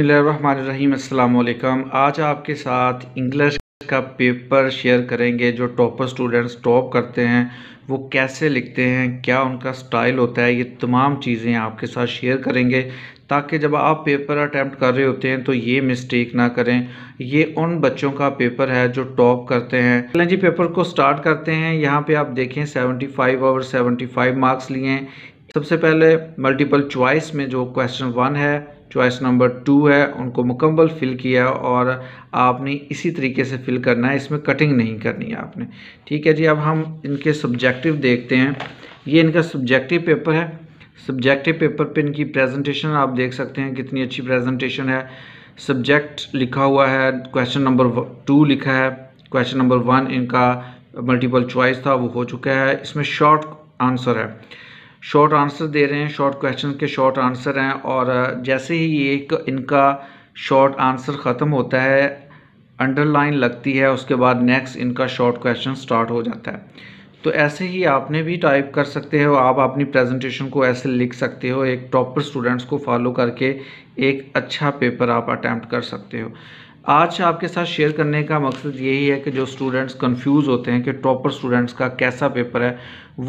अस्सलाम आज आपके साथ इंग्लिश का पेपर शेयर करेंगे जो टॉपर स्टूडेंट्स टॉप करते हैं वो कैसे लिखते हैं क्या उनका स्टाइल होता है ये तमाम चीज़ें आपके साथ शेयर करेंगे ताकि जब आप पेपर अटैम्प्ट कर रहे होते हैं तो ये मिस्टेक ना करें ये उन बच्चों का पेपर है जो टॉप करते हैं चलें जी पेपर को स्टार्ट करते हैं यहाँ पर आप देखें सेवेंटी फ़ाइव और फाइव मार्क्स लिए सबसे पहले मल्टीपल चॉइस में जो क्वेश्चन वन है चॉइस नंबर टू है उनको मुकम्मल फिल किया और आपने इसी तरीके से फिल करना है इसमें कटिंग नहीं करनी है आपने ठीक है जी अब हम इनके सब्जेक्टिव देखते हैं ये इनका सब्जेक्टिव पेपर है सब्जेक्टिव पेपर पे इनकी प्रेजेंटेशन आप देख सकते हैं कितनी अच्छी प्रेजेंटेशन है सब्जेक्ट लिखा हुआ है क्वेश्चन नंबर टू लिखा है क्वेश्चन नंबर वन इनका मल्टीपल चॉइस था वो हो चुका है इसमें शॉर्ट आंसर है शॉर्ट आंसर दे रहे हैं शॉर्ट क्वेश्चन के शॉर्ट आंसर हैं और जैसे ही एक इनका शॉर्ट आंसर ख़त्म होता है अंडरलाइन लगती है उसके बाद नेक्स्ट इनका शॉर्ट क्वेश्चन स्टार्ट हो जाता है तो ऐसे ही आपने भी टाइप कर सकते हो आप अपनी प्रेजेंटेशन को ऐसे लिख सकते हो एक टॉपर स्टूडेंट्स को फॉलो करके एक अच्छा पेपर आप अटैम्प्ट कर सकते हो आज आपके साथ शेयर करने का मकसद यही है कि जो स्टूडेंट्स कंफ्यूज होते हैं कि टॉपर स्टूडेंट्स का कैसा पेपर है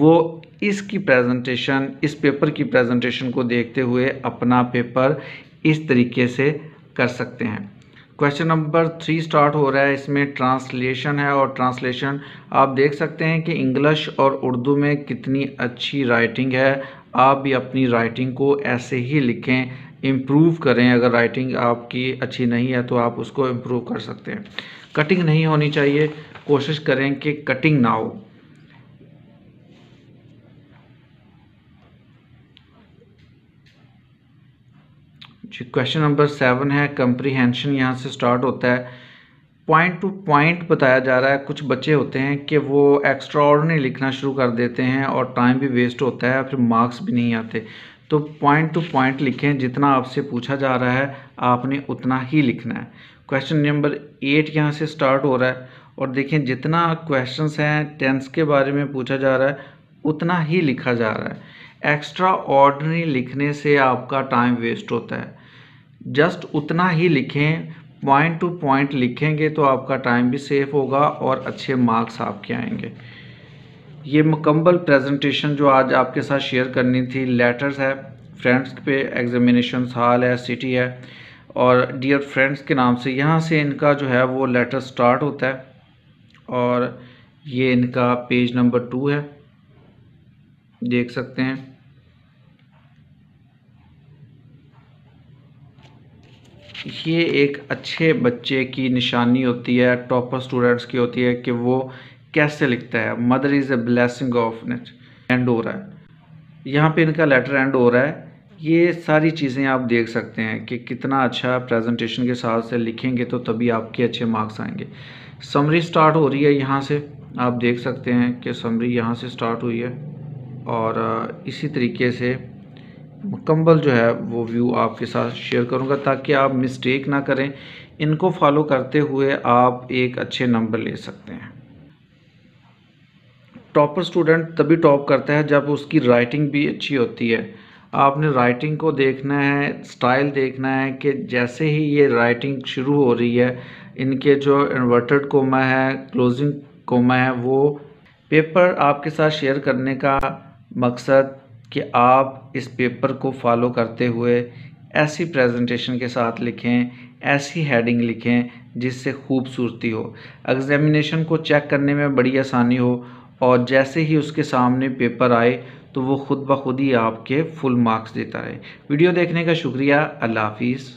वो इसकी प्रेजेंटेशन इस पेपर की प्रेजेंटेशन को देखते हुए अपना पेपर इस तरीके से कर सकते हैं क्वेश्चन नंबर थ्री स्टार्ट हो रहा है इसमें ट्रांसलेशन है और ट्रांसलेशन आप देख सकते हैं कि इंग्लिश और उर्दू में कितनी अच्छी राइटिंग है आप भी अपनी राइटिंग को ऐसे ही लिखें इम्प्रूव करें अगर राइटिंग आपकी अच्छी नहीं है तो आप उसको इम्प्रूव कर सकते हैं कटिंग नहीं होनी चाहिए कोशिश करें कि कटिंग ना हो जी क्वेश्चन नंबर सेवन है कंप्रीहेंशन यहाँ से स्टार्ट होता है पॉइंट टू पॉइंट बताया जा रहा है कुछ बच्चे होते हैं कि वो एक्स्ट्रा ऑर्डनरी लिखना शुरू कर देते हैं और टाइम भी वेस्ट होता है फिर मार्क्स भी नहीं आते तो पॉइंट टू पॉइंट लिखें जितना आपसे पूछा जा रहा है आपने उतना ही लिखना है क्वेश्चन नंबर एट यहाँ से स्टार्ट हो रहा है और देखें जितना क्वेश्चंस हैं टेंस के बारे में पूछा जा रहा है उतना ही लिखा जा रहा है एक्स्ट्रा ऑर्डनरी लिखने से आपका टाइम वेस्ट होता है जस्ट उतना ही लिखें पॉइंट टू पॉइंट लिखेंगे तो आपका टाइम भी सेफ होगा और अच्छे मार्क्स आपके आएंगे ये मुकम्मल प्रेजेंटेशन जो आज आपके साथ शेयर करनी थी लेटर्स है फ्रेंड्स पे एग्जामिनेशन हाल है सिटी है और डियर फ्रेंड्स के नाम से यहाँ से इनका जो है वो लेटर स्टार्ट होता है और ये इनका पेज नंबर टू है देख सकते हैं ये एक अच्छे बच्चे की निशानी होती है टॉपर स्टूडेंट्स की होती है कि वो कैसे लिखता है mother is a blessing of net and हो रहा है यहाँ पे इनका लेटर एंड हो रहा है ये सारी चीज़ें आप देख सकते हैं कि कितना अच्छा प्रेजेंटेशन के साथ से लिखेंगे तो तभी आपके अच्छे मार्क्स आएंगे समरी स्टार्ट हो रही है यहाँ से आप देख सकते हैं कि समरी यहाँ से स्टार्ट हुई है और इसी तरीके से मुकम्मल जो है वो व्यू आपके साथ शेयर करूँगा ताकि आप मिस्टेक ना करें इनको फॉलो करते हुए आप एक अच्छे नंबर ले सकते हैं टॉपर स्टूडेंट तभी टॉप करता है जब उसकी राइटिंग भी अच्छी होती है आपने राइटिंग को देखना है स्टाइल देखना है कि जैसे ही ये राइटिंग शुरू हो रही है इनके जो इन्वर्टेड कोमा है क्लोजिंग कोमा है वो पेपर आपके साथ शेयर करने का मकसद कि आप इस पेपर को फॉलो करते हुए ऐसी प्रेजेंटेशन के साथ लिखें ऐसी हेडिंग लिखें जिससे खूबसूरती हो एग्ज़ामिनेशन को चेक करने में बड़ी आसानी हो और जैसे ही उसके सामने पेपर आए तो वो ख़ुद ब खुद ही आपके फुल मार्क्स देता है वीडियो देखने का शुक्रिया अल्लाह हाफिज़